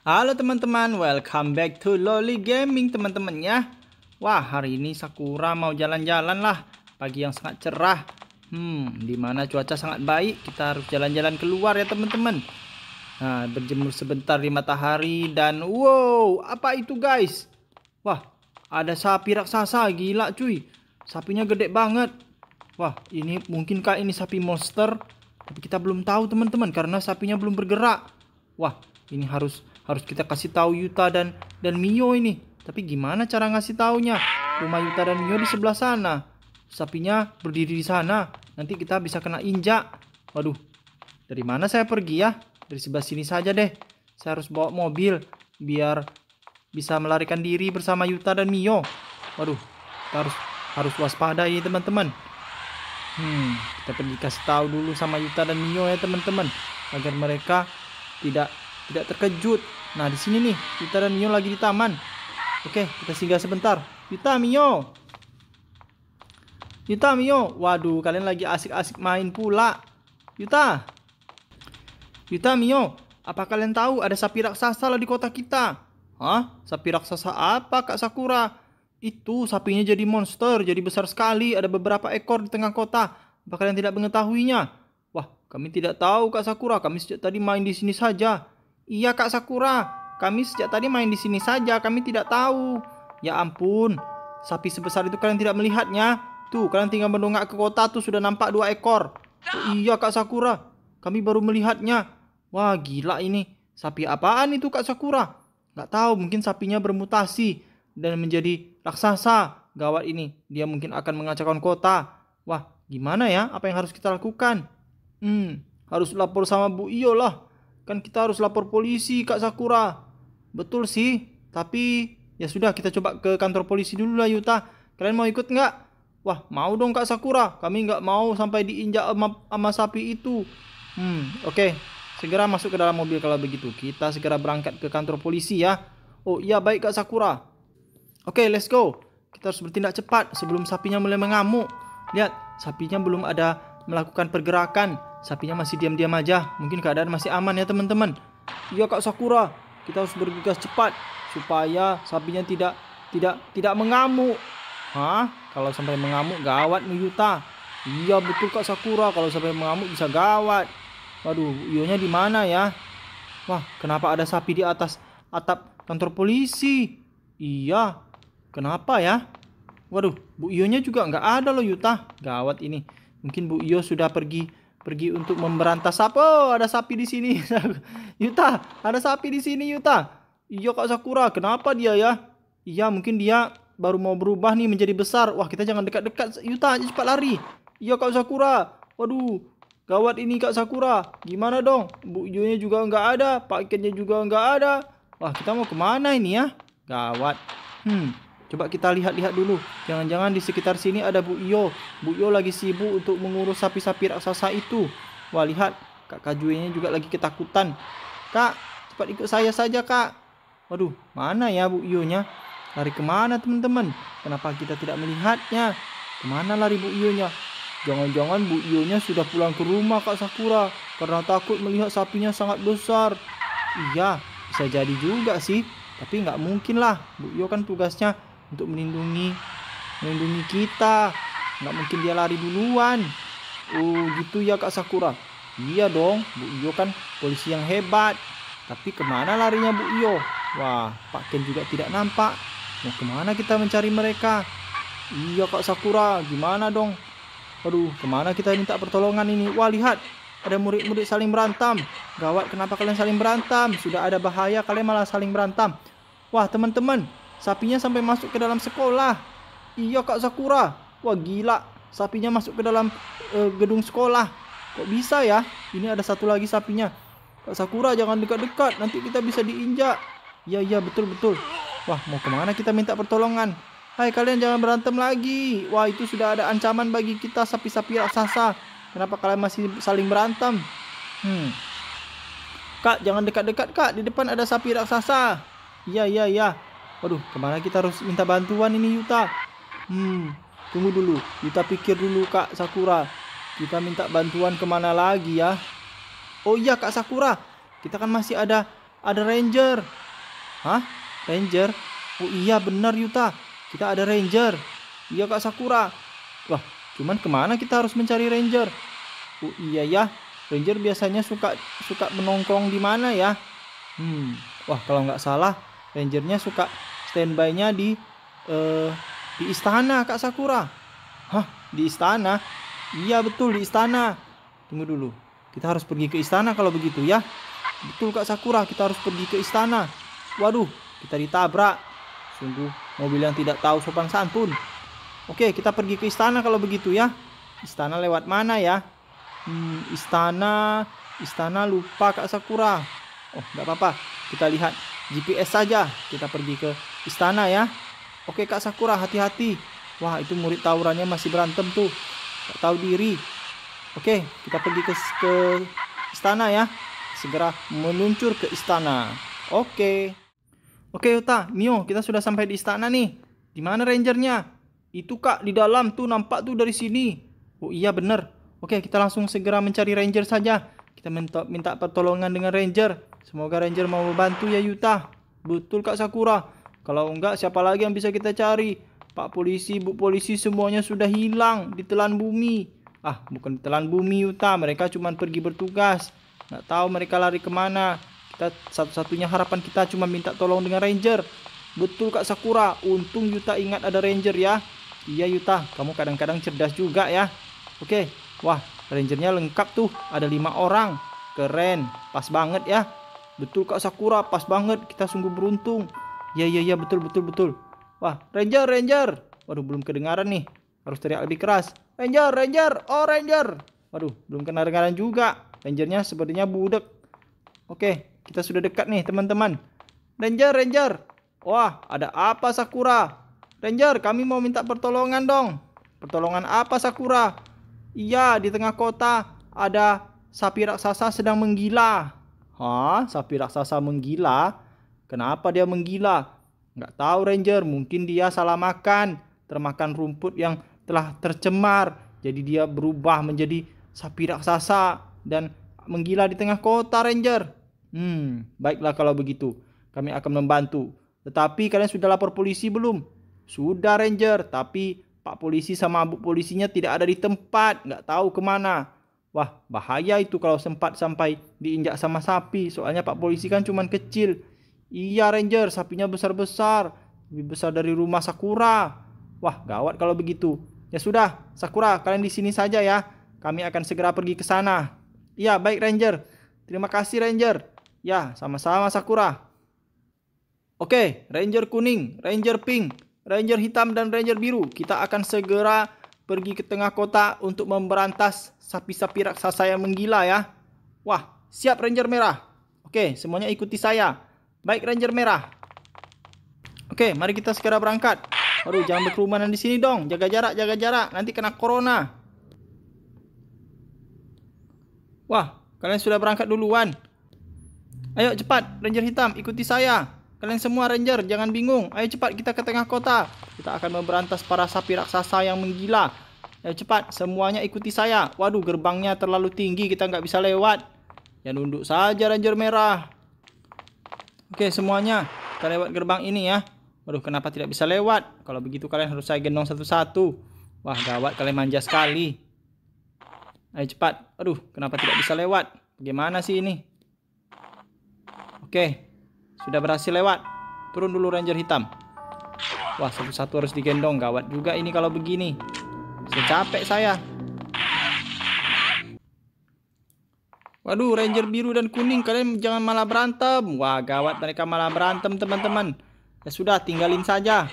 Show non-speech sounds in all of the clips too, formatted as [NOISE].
Halo teman-teman, welcome back to Loli Gaming teman-teman ya. Wah, hari ini Sakura mau jalan-jalan lah. Pagi yang sangat cerah. Hmm, dimana cuaca sangat baik, kita harus jalan-jalan keluar ya teman-teman. Nah, berjemur sebentar di matahari dan wow, apa itu guys? Wah, ada sapi raksasa, gila cuy. Sapinya gede banget. Wah, ini mungkinkah ini sapi monster? Tapi kita belum tahu teman-teman karena sapinya belum bergerak. Wah, ini harus harus kita kasih tahu Yuta dan dan Mio ini tapi gimana cara ngasih taunya rumah Yuta dan Mio di sebelah sana sapinya berdiri di sana nanti kita bisa kena injak waduh dari mana saya pergi ya dari sebelah sini saja deh saya harus bawa mobil biar bisa melarikan diri bersama Yuta dan Mio waduh kita harus harus waspada ya teman-teman hmm kita pergi kasih tahu dulu sama Yuta dan Mio ya teman-teman agar mereka tidak tidak terkejut. Nah, di sini nih, Yuta dan Mio lagi di taman. Oke, kita singgah sebentar. Yuta, Mio. Yuta, Mio. Waduh, kalian lagi asik-asik main pula. Yuta. Yuta, Mio. Apa kalian tahu ada sapi raksasa lah di kota kita? Hah? Sapi raksasa apa, Kak Sakura? Itu sapinya jadi monster, jadi besar sekali. Ada beberapa ekor di tengah kota. Apa kalian tidak mengetahuinya? Wah, kami tidak tahu, Kak Sakura. Kami sejak tadi main di sini saja. Iya Kak Sakura, kami sejak tadi main di sini saja, kami tidak tahu. Ya ampun, sapi sebesar itu kalian tidak melihatnya. Tuh, kalian tinggal mendongak ke kota tuh sudah nampak dua ekor. Oh, iya Kak Sakura, kami baru melihatnya. Wah gila ini, sapi apaan itu Kak Sakura? Gak tahu, mungkin sapinya bermutasi dan menjadi raksasa. Gawat ini, dia mungkin akan mengacaukan kota. Wah, gimana ya? Apa yang harus kita lakukan? Hmm, harus lapor sama Bu Iyo lah. Kan kita harus lapor polisi, Kak Sakura. Betul sih, tapi ya sudah kita coba ke kantor polisi dulu lah Yuta. Kalian mau ikut nggak? Wah, mau dong Kak Sakura. Kami nggak mau sampai diinjak sama, sama sapi itu. Hmm, oke. Okay. Segera masuk ke dalam mobil kalau begitu. Kita segera berangkat ke kantor polisi ya. Oh iya baik Kak Sakura. Oke, okay, let's go. Kita harus bertindak cepat sebelum sapinya mulai mengamuk. Lihat, sapinya belum ada melakukan pergerakan. Sapinya masih diam-diam aja. Mungkin keadaan masih aman ya teman-teman. Iya Kak Sakura, kita harus bergegas cepat supaya sapinya tidak tidak tidak mengamuk. Hah? Kalau sampai mengamuk gawat Yuyuta. Iya betul Kak Sakura, kalau sampai mengamuk bisa gawat. Waduh, Ionya di mana ya? Wah, kenapa ada sapi di atas atap kantor polisi? Iya, kenapa ya? Waduh, Bu Ionya juga nggak ada loh Yuta. Gawat ini. Mungkin Bu Io sudah pergi pergi untuk memberantas sapi. Oh, ada sapi di sini. [LAUGHS] Yuta, ada sapi di sini Yuta. Iya Kak Sakura, kenapa dia ya? Iya, mungkin dia baru mau berubah nih menjadi besar. Wah, kita jangan dekat-dekat Yuta, cepat lari. Iya Kak Sakura. Waduh, gawat ini Kak Sakura. Gimana dong? Bu Yunya juga nggak ada, paketnya juga nggak ada. Wah, kita mau kemana ini ya? Gawat. Hmm, Coba kita lihat-lihat dulu. Jangan-jangan di sekitar sini ada Bu Iyo. Bu Iyo lagi sibuk untuk mengurus sapi-sapi raksasa itu. Wah, lihat. Kak Kajuenya juga lagi ketakutan. Kak, cepat ikut saya saja, Kak. Waduh, mana ya Bu Iyo-nya? Lari kemana, teman-teman? Kenapa kita tidak melihatnya? Kemana lari Bu Iyo-nya? Jangan-jangan Bu Iyo-nya sudah pulang ke rumah, Kak Sakura. Karena takut melihat sapinya sangat besar. Iya, bisa jadi juga sih. Tapi nggak mungkin lah. Bu Iyo kan tugasnya untuk melindungi melindungi kita. Nggak mungkin dia lari duluan. Oh, gitu ya Kak Sakura. Iya dong, Bu Iyo kan polisi yang hebat. Tapi kemana larinya Bu Iyo? Wah, Pak Ken juga tidak nampak. Mau kemana kita mencari mereka? Iya Kak Sakura, gimana dong? Aduh, kemana kita minta pertolongan ini? Wah, lihat. Ada murid-murid saling berantam. Gawat, kenapa kalian saling berantam? Sudah ada bahaya, kalian malah saling berantam. Wah, teman-teman. Sapinya sampai masuk ke dalam sekolah. Iya Kak Sakura. Wah gila. Sapinya masuk ke dalam uh, gedung sekolah. Kok bisa ya? Ini ada satu lagi sapinya. Kak Sakura jangan dekat-dekat. Nanti kita bisa diinjak. Iya iya betul betul. Wah mau kemana kita minta pertolongan? Hai kalian jangan berantem lagi. Wah itu sudah ada ancaman bagi kita sapi-sapi raksasa. Kenapa kalian masih saling berantem? Hmm. Kak jangan dekat-dekat kak. Di depan ada sapi raksasa. Iya iya iya. Waduh, kemana kita harus minta bantuan ini Yuta? Hmm, tunggu dulu. Yuta pikir dulu Kak Sakura. Kita minta bantuan kemana lagi ya? Oh iya Kak Sakura, kita kan masih ada ada ranger. Hah? Ranger? Oh iya benar Yuta. Kita ada ranger. Iya Kak Sakura. Wah, cuman kemana kita harus mencari ranger? Oh iya ya. Ranger biasanya suka suka menongkrong di mana ya? Hmm, wah kalau nggak salah Rangernya suka standby-nya di uh, di istana Kak Sakura. Hah, di istana? Iya betul di istana. Tunggu dulu. Kita harus pergi ke istana kalau begitu ya. Betul Kak Sakura, kita harus pergi ke istana. Waduh, kita ditabrak. Sungguh mobil yang tidak tahu sopan santun. Oke, kita pergi ke istana kalau begitu ya. Istana lewat mana ya? Hmm, istana, istana lupa Kak Sakura. Oh, nggak apa-apa. Kita lihat GPS saja kita pergi ke istana ya oke Kak Sakura hati-hati wah itu murid tawurannya masih berantem tuh tak tahu diri oke kita pergi ke, ke istana ya segera meluncur ke istana oke oke Yuta, Mio kita sudah sampai di istana nih di mana rangernya itu kak di dalam tuh nampak tuh dari sini oh iya bener oke kita langsung segera mencari ranger saja kita minta, minta pertolongan dengan ranger Semoga Ranger mau membantu ya Yuta. Betul Kak Sakura. Kalau enggak siapa lagi yang bisa kita cari? Pak polisi, Bu polisi semuanya sudah hilang ditelan bumi. Ah, bukan ditelan bumi Yuta, mereka cuma pergi bertugas. Nggak tahu mereka lari kemana. Kita satu-satunya harapan kita cuma minta tolong dengan Ranger. Betul Kak Sakura, untung Yuta ingat ada Ranger ya. Iya Yuta, kamu kadang-kadang cerdas juga ya. Oke, wah Rangernya lengkap tuh, ada lima orang. Keren, pas banget ya. Betul Kak Sakura, pas banget. Kita sungguh beruntung. Ya ya ya, betul betul betul. Wah, Ranger, Ranger. Waduh, belum kedengaran nih. Harus teriak lebih keras. Ranger, Ranger, oh Ranger. Waduh, belum kedengaran juga. Rangernya sepertinya budek. Oke, kita sudah dekat nih, teman-teman. Ranger, Ranger. Wah, ada apa Sakura? Ranger, kami mau minta pertolongan dong. Pertolongan apa Sakura? Iya, di tengah kota ada sapi raksasa sedang menggila. Ha, Sapi raksasa menggila? Kenapa dia menggila? Nggak tahu Ranger, mungkin dia salah makan. Termakan rumput yang telah tercemar. Jadi dia berubah menjadi sapi raksasa dan menggila di tengah kota Ranger. Hmm, baiklah kalau begitu. Kami akan membantu. Tetapi kalian sudah lapor polisi belum? Sudah Ranger, tapi Pak polisi sama Bu polisinya tidak ada di tempat. Nggak tahu kemana. Wah, bahaya itu kalau sempat sampai diinjak sama sapi. Soalnya Pak polisi kan cuman kecil. Iya Ranger, sapinya besar-besar. Lebih besar dari rumah Sakura. Wah, gawat kalau begitu. Ya sudah, Sakura, kalian di sini saja ya. Kami akan segera pergi ke sana. Iya, baik Ranger. Terima kasih Ranger. Ya, sama-sama Sakura. Oke, Ranger kuning, Ranger pink, Ranger hitam dan Ranger biru. Kita akan segera pergi ke tengah kota untuk memberantas sapi-sapi raksasa yang menggila ya. Wah, siap Ranger Merah. Oke, semuanya ikuti saya. Baik Ranger Merah. Oke, mari kita segera berangkat. Aduh, jangan berkerumunan di sini dong. Jaga jarak, jaga jarak. Nanti kena corona. Wah, kalian sudah berangkat duluan. Ayo cepat, Ranger Hitam, ikuti saya. Kalian semua Ranger, jangan bingung. Ayo cepat kita ke tengah kota. Kita akan memberantas para sapi raksasa yang menggila. Ya cepat, semuanya ikuti saya. Waduh, gerbangnya terlalu tinggi, kita nggak bisa lewat. Ya nunduk saja Ranger Merah. Oke, semuanya. Kita lewat gerbang ini ya. Waduh, kenapa tidak bisa lewat? Kalau begitu kalian harus saya gendong satu-satu. Wah, gawat, kalian manja sekali. Ayo cepat. Aduh, kenapa tidak bisa lewat? Bagaimana sih ini? Oke, sudah berhasil lewat. Turun dulu Ranger Hitam. Wah, satu-satu harus digendong. Gawat juga ini kalau begini. Sudah capek saya. Waduh, ranger biru dan kuning kalian jangan malah berantem. Wah, gawat mereka malah berantem, teman-teman. Ya sudah, tinggalin saja.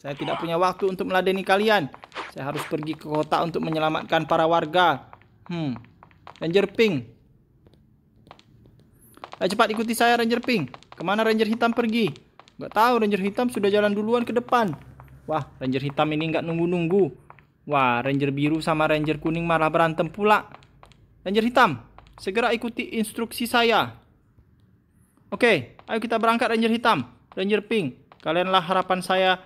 Saya tidak punya waktu untuk meladeni kalian. Saya harus pergi ke kota untuk menyelamatkan para warga. Hmm. Ranger pink. Ayo cepat ikuti saya Ranger pink. Kemana Ranger hitam pergi? Gak tahu Ranger hitam sudah jalan duluan ke depan. Wah, Ranger hitam ini nggak nunggu-nunggu. Wah, ranger biru sama ranger kuning malah berantem pula. Ranger hitam, segera ikuti instruksi saya. Oke, ayo kita berangkat ranger hitam, ranger pink. Kalianlah harapan saya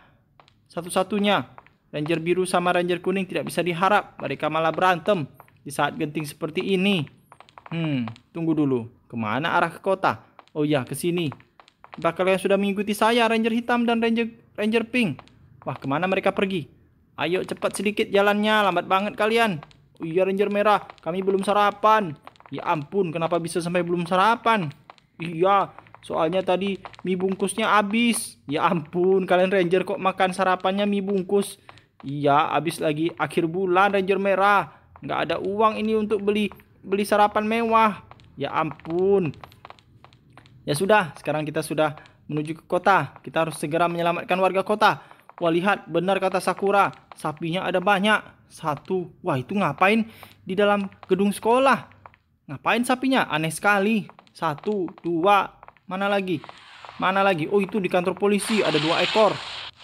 satu-satunya. Ranger biru sama ranger kuning tidak bisa diharap. Mereka malah berantem di saat genting seperti ini. Hmm, tunggu dulu. Kemana arah ke kota? Oh ya, ke sini. Apakah kalian sudah mengikuti saya, ranger hitam dan ranger ranger pink? Wah, kemana mereka pergi? Ayo cepat sedikit jalannya, lambat banget kalian. Iya Ranger Merah, kami belum sarapan. Ya ampun, kenapa bisa sampai belum sarapan? Iya, soalnya tadi mie bungkusnya habis. Ya ampun, kalian Ranger kok makan sarapannya mie bungkus? Iya, habis lagi akhir bulan Ranger Merah. Nggak ada uang ini untuk beli beli sarapan mewah. Ya ampun. Ya sudah, sekarang kita sudah menuju ke kota. Kita harus segera menyelamatkan warga kota. Wah lihat, benar kata Sakura. Sapinya ada banyak. Satu. Wah itu ngapain di dalam gedung sekolah? Ngapain sapinya? Aneh sekali. Satu, dua. Mana lagi? Mana lagi? Oh itu di kantor polisi ada dua ekor.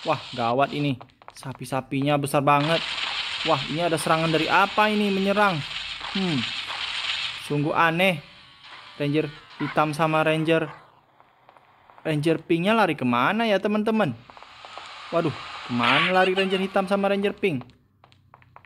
Wah gawat ini. Sapi-sapinya besar banget. Wah ini ada serangan dari apa ini menyerang? Hmm. Sungguh aneh. Ranger hitam sama ranger Ranger pinknya lari kemana ya teman-teman? Waduh, kemana lari ranger hitam sama ranger pink?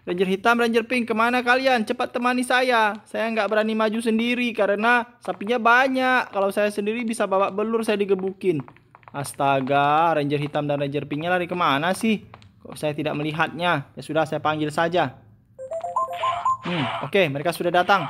Ranger hitam, ranger pink, kemana kalian? Cepat temani saya. Saya nggak berani maju sendiri karena sapinya banyak. Kalau saya sendiri bisa bawa belur, saya digebukin. Astaga, ranger hitam dan ranger pinknya lari kemana sih? Kok saya tidak melihatnya? Ya sudah, saya panggil saja. Hmm, oke, okay, mereka sudah datang.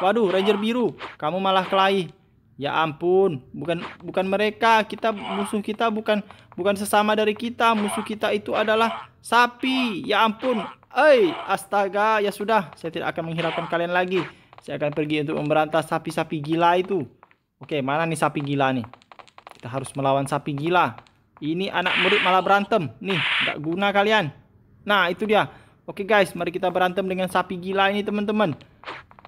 Waduh, ranger biru, kamu malah kelahi. Ya ampun, bukan bukan mereka, kita musuh kita bukan bukan sesama dari kita, musuh kita itu adalah sapi. Ya ampun. hei astaga, ya sudah, saya tidak akan menghiraukan kalian lagi. Saya akan pergi untuk memberantas sapi-sapi gila itu. Oke, mana nih sapi gila nih? Kita harus melawan sapi gila. Ini anak murid malah berantem. Nih, nggak guna kalian. Nah, itu dia. Oke guys, mari kita berantem dengan sapi gila ini teman-teman.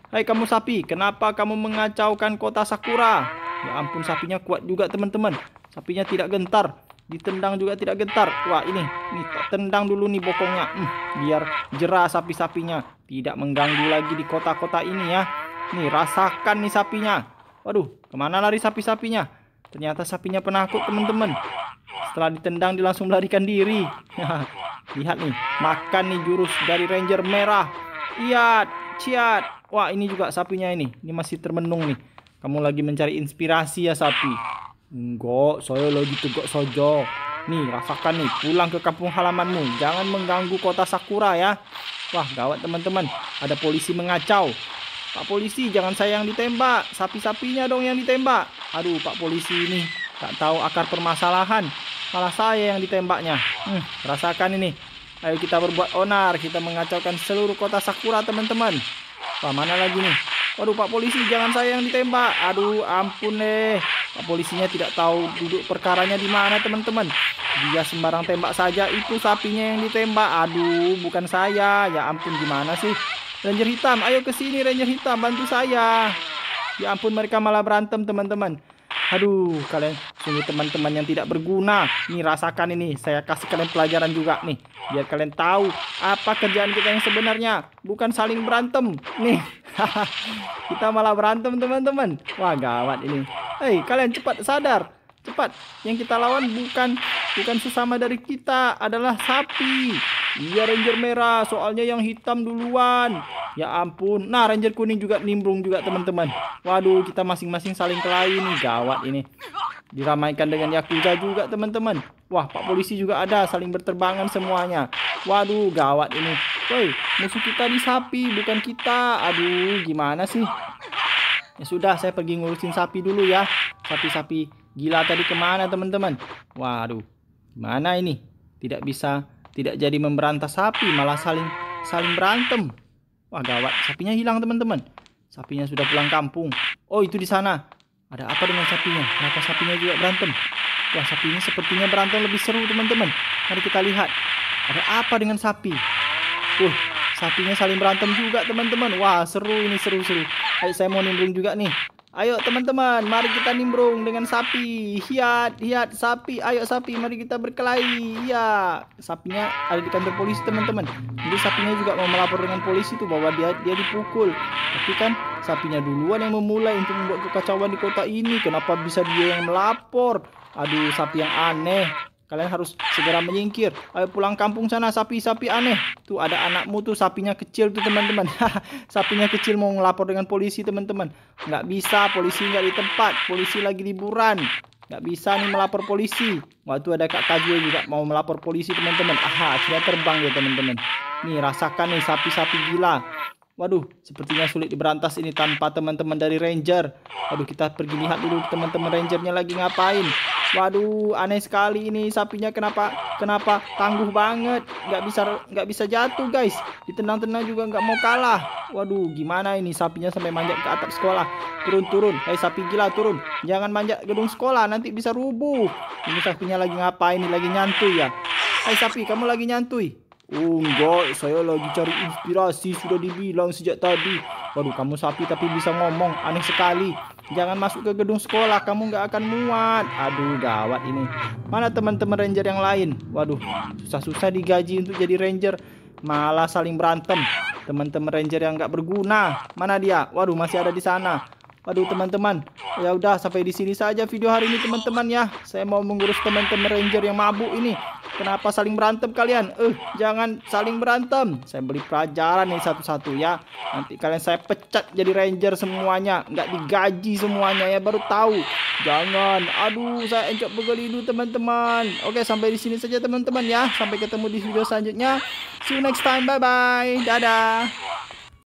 Hai kamu sapi, kenapa kamu mengacaukan kota Sakura? Ya ampun sapinya kuat juga teman-teman. Sapinya tidak gentar. Ditendang juga tidak gentar. Wah ini, ini tendang dulu nih bokongnya. Hmm, biar jerah sapi-sapinya. Tidak mengganggu lagi di kota-kota ini ya. Nih rasakan nih sapinya. Waduh, kemana lari sapi-sapinya? Ternyata sapinya penakut teman-teman. Setelah ditendang dia langsung melarikan diri. [LAUGHS] Lihat nih, makan nih jurus dari ranger merah. Iya, ciat. Wah, ini juga sapinya ini. Ini masih termenung nih. Kamu lagi mencari inspirasi ya sapi. Enggak, saya lagi tegak sojo. Nih, rasakan nih, pulang ke kampung halamanmu. Jangan mengganggu kota Sakura ya. Wah, gawat teman-teman. Ada polisi mengacau. Pak polisi, jangan saya yang ditembak. Sapi-sapinya dong yang ditembak. Aduh, Pak polisi ini tak tahu akar permasalahan. Malah saya yang ditembaknya. Hmm, rasakan ini. Ayo kita berbuat onar. Kita mengacaukan seluruh kota Sakura, teman-teman. Wah mana lagi nih Waduh pak polisi jangan saya yang ditembak Aduh ampun deh Pak polisinya tidak tahu duduk perkaranya di mana teman-teman Dia sembarang tembak saja itu sapinya yang ditembak Aduh bukan saya Ya ampun gimana sih Ranger hitam ayo ke sini Ranger hitam bantu saya Ya ampun mereka malah berantem teman-teman Aduh, kalian sungguh teman-teman yang tidak berguna. Nih rasakan ini, saya kasih kalian pelajaran juga nih, biar kalian tahu apa kerjaan kita yang sebenarnya, bukan saling berantem. Nih, [LAUGHS] kita malah berantem teman-teman. Wah gawat ini. Hei, kalian cepat sadar, cepat. Yang kita lawan bukan bukan sesama dari kita, adalah sapi. Iya ranger merah, soalnya yang hitam duluan. Ya ampun. Nah, ranger kuning juga nimbrung juga, teman-teman. Waduh, kita masing-masing saling kelahi nih, gawat ini. Diramaikan dengan Yakuza juga, teman-teman. Wah, Pak polisi juga ada, saling berterbangan semuanya. Waduh, gawat ini. Woi, musuh kita di sapi, bukan kita. Aduh, gimana sih? Ya sudah, saya pergi ngurusin sapi dulu ya. Sapi-sapi gila tadi kemana, teman-teman? Waduh, mana ini? Tidak bisa tidak jadi memberantas sapi, malah saling saling berantem. Wah gawat, sapinya hilang teman-teman. Sapinya sudah pulang kampung. Oh itu di sana. Ada apa dengan sapinya? Kenapa sapinya juga berantem? Wah sapinya sepertinya berantem lebih seru teman-teman. Mari kita lihat. Ada apa dengan sapi? uh, sapinya saling berantem juga teman-teman. Wah seru ini seru-seru. Ayo saya mau nimbrung juga nih. Ayo teman-teman, mari kita nimbrung dengan sapi. Hiat, hiat, sapi. Ayo sapi, mari kita berkelahi. Iya, sapinya ada di kantor polisi teman-teman. Jadi sapinya juga mau melapor dengan polisi tuh bahwa dia dia dipukul. Tapi kan sapinya duluan yang memulai untuk membuat kekacauan di kota ini. Kenapa bisa dia yang melapor? Aduh, sapi yang aneh. Kalian harus segera menyingkir. Ayo pulang kampung sana, sapi-sapi aneh. Tuh ada anakmu tuh sapinya kecil tuh teman-teman. [LAUGHS] sapinya kecil mau ngelapor dengan polisi teman-teman. Nggak bisa, polisi nggak di tempat. Polisi lagi liburan. Nggak bisa nih melapor polisi. Waktu ada Kak Kajul juga mau melapor polisi teman-teman. Aha, sudah terbang ya teman-teman. Nih rasakan nih sapi-sapi gila. Waduh, sepertinya sulit diberantas ini tanpa teman-teman dari ranger. Waduh, kita pergi lihat dulu teman-teman rangernya lagi ngapain. Waduh, aneh sekali ini sapinya kenapa kenapa tangguh banget, nggak bisa nggak bisa jatuh guys. ditenang-tenang juga nggak mau kalah. Waduh, gimana ini sapinya sampai manjat ke atap sekolah. Turun turun, hei sapi gila turun. Jangan manjat gedung sekolah, nanti bisa rubuh. Ini sapinya lagi ngapain? Ini lagi nyantui ya. Hei sapi, kamu lagi nyantui? Oh enggak, saya lagi cari inspirasi sudah dibilang sejak tadi. Waduh, kamu sapi tapi bisa ngomong, aneh sekali. Jangan masuk ke gedung sekolah, kamu nggak akan muat. Aduh, gawat ini. Mana teman-teman ranger yang lain? Waduh, susah-susah digaji untuk jadi ranger, malah saling berantem. Teman-teman ranger yang nggak berguna. Mana dia? Waduh, masih ada di sana. Waduh, teman-teman. Ya udah, sampai di sini saja video hari ini, teman-teman ya. Saya mau mengurus teman-teman ranger yang mabuk ini. Kenapa saling berantem kalian? Eh, jangan saling berantem. Saya beli pelajaran nih satu-satu ya. Nanti kalian saya pecat jadi ranger semuanya. Nggak digaji semuanya ya, baru tahu. Jangan. Aduh, saya encok ini teman-teman. Oke, sampai di sini saja teman-teman ya. Sampai ketemu di video selanjutnya. See you next time. Bye-bye. Dadah.